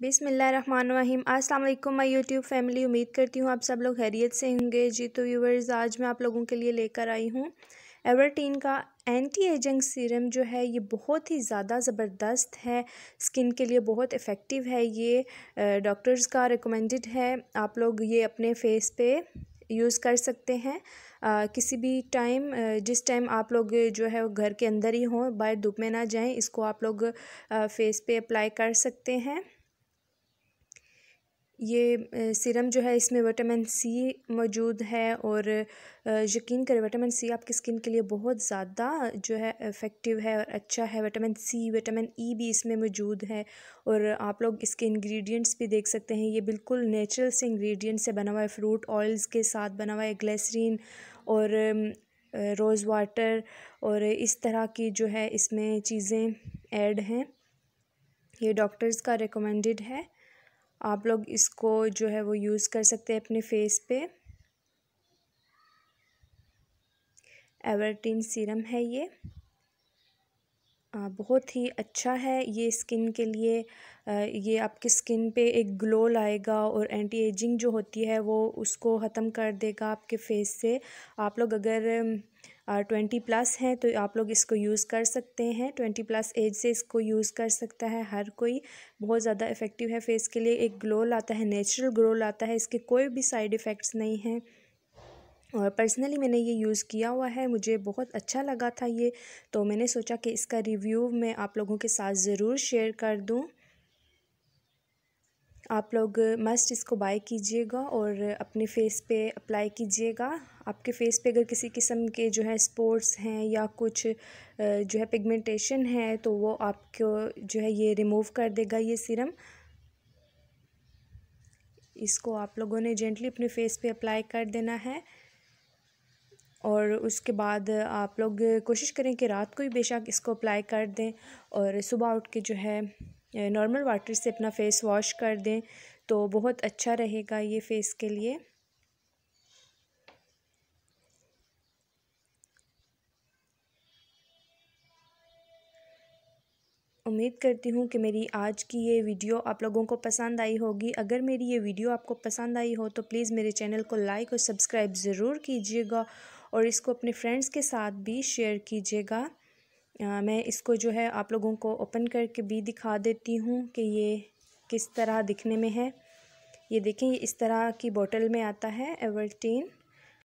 बिसमीम वालेकुम my YouTube family उम्मीद करती हूँ आप सब लोग हैरियत से होंगे जी तो व्यूवर्स आज मैं आप लोगों के लिए लेकर आई हूँ एवरटीन का एंटी एजिंग सीरम जो है ये बहुत ही ज़्यादा ज़बरदस्त है स्किन के लिए बहुत इफ़ेक्टिव है ये डॉक्टर्स का रिकमेंडेड है आप लोग ये अपने फेस पे यूज़ कर सकते हैं आ, किसी भी टाइम जिस टाइम आप लोग जो है घर के अंदर ही हों बाहर धूप में ना जाएं इसको आप लोग फेस पे अप्लाई कर सकते हैं ये सीरम जो है इसमें विटामिन सी मौजूद है और यकीन करें विटामिन सी आपकी स्किन के लिए बहुत ज़्यादा जो है इफ़ेक्टिव है और अच्छा है vitamin C vitamin E e भी इसमें मौजूद है और आप लोग इसके इंग्रेडिएंट्स भी देख सकते हैं ये बिल्कुल नेचुरल से इंग्रेडिएंट्स से बना हुआ है फ्रूट ऑयल्स के साथ बना हुआ है ग्लेसरीन और रोज़ वाटर और इस तरह की जो है इसमें चीज़ें एड हैं ये डॉक्टर्स का रिकमेंडेड है आप लोग इसको जो है वो यूज़ कर सकते हैं अपने फेस पे एवरटीन सीरम है ये बहुत ही अच्छा है ये स्किन के लिए ये आपकी स्किन पे एक ग्लो लाएगा और एंटी एजिंग जो होती है वो उसको ख़त्म कर देगा आपके फेस से आप लोग अगर ट्वेंटी प्लस हैं तो आप लोग इसको यूज़ कर सकते हैं ट्वेंटी प्लस एज से इसको यूज़ कर सकता है हर कोई बहुत ज़्यादा इफ़ेक्टिव है फेस के लिए एक ग्लो लाता है नेचुरल ग्लो लाता है इसके कोई भी साइड इफ़ेक्ट्स नहीं हैं और पर्सनली मैंने ये यूज़ किया हुआ है मुझे बहुत अच्छा लगा था ये तो मैंने सोचा कि इसका रिव्यू मैं आप लोगों के साथ ज़रूर शेयर कर दूँ आप लोग मस्ट इसको बाय कीजिएगा और अपने फेस पे अप्लाई कीजिएगा आपके फेस पे अगर किसी किस्म के जो है स्पोर्ट्स हैं या कुछ जो है पिगमेंटेशन है तो वो आपको जो है ये रिमूव कर देगा ये सीरम इसको आप लोगों ने जेंटली अपने फेस पे अप्लाई कर देना है और उसके बाद आप लोग कोशिश करें कि रात को ही बेशक इसको अप्लाई कर दें और सुबह उठ के जो है नॉर्मल वाटर से अपना फ़ेस वॉश कर दें तो बहुत अच्छा रहेगा ये फ़ेस के लिए उम्मीद करती हूँ कि मेरी आज की ये वीडियो आप लोगों को पसंद आई होगी अगर मेरी ये वीडियो आपको पसंद आई हो तो प्लीज़ मेरे चैनल को लाइक और सब्सक्राइब ज़रूर कीजिएगा और इसको अपने फ्रेंड्स के साथ भी शेयर कीजिएगा मैं इसको जो है आप लोगों को ओपन करके भी दिखा देती हूँ कि ये किस तरह दिखने में है ये देखें ये इस तरह की बोतल में आता है एवरटीन